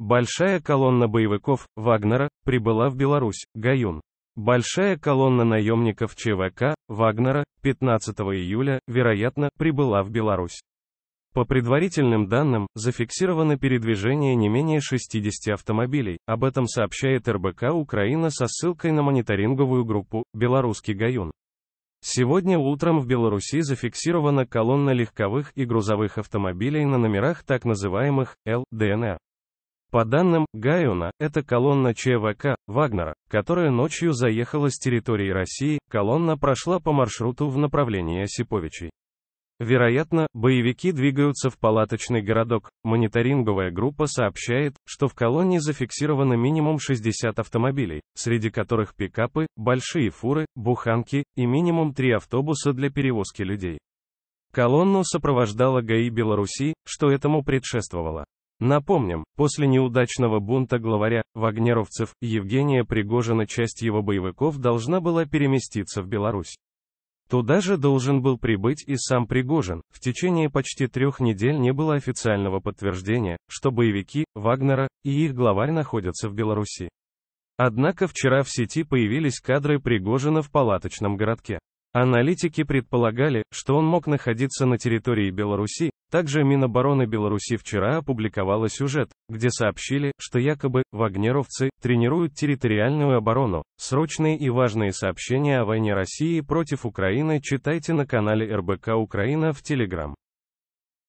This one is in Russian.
Большая колонна боевиков Вагнера прибыла в Беларусь, Гаюн. Большая колонна наемников ЧВК Вагнера 15 июля, вероятно, прибыла в Беларусь. По предварительным данным, зафиксировано передвижение не менее 60 автомобилей, об этом сообщает РБК Украина со ссылкой на мониторинговую группу «Белорусский Гаюн». Сегодня утром в Беларуси зафиксирована колонна легковых и грузовых автомобилей на номерах так называемых ЛДНР. А». По данным Гайона, это колонна ЧВК Вагнера, которая ночью заехала с территории России, колонна прошла по маршруту в направлении Осиповичей. Вероятно, боевики двигаются в палаточный городок. Мониторинговая группа сообщает, что в колонне зафиксировано минимум 60 автомобилей, среди которых пикапы, большие фуры, буханки и минимум три автобуса для перевозки людей. Колонну сопровождала ГАИ Беларуси, что этому предшествовало. Напомним, после неудачного бунта главаря, вагнеровцев, Евгения Пригожина часть его боевиков должна была переместиться в Беларусь. Туда же должен был прибыть и сам Пригожин. В течение почти трех недель не было официального подтверждения, что боевики, Вагнера, и их главарь находятся в Беларуси. Однако вчера в сети появились кадры Пригожина в палаточном городке. Аналитики предполагали, что он мог находиться на территории Беларуси. Также Минобороны Беларуси вчера опубликовала сюжет, где сообщили, что якобы вагнеровцы тренируют территориальную оборону. Срочные и важные сообщения о войне России против Украины читайте на канале РБК Украина в Телеграм.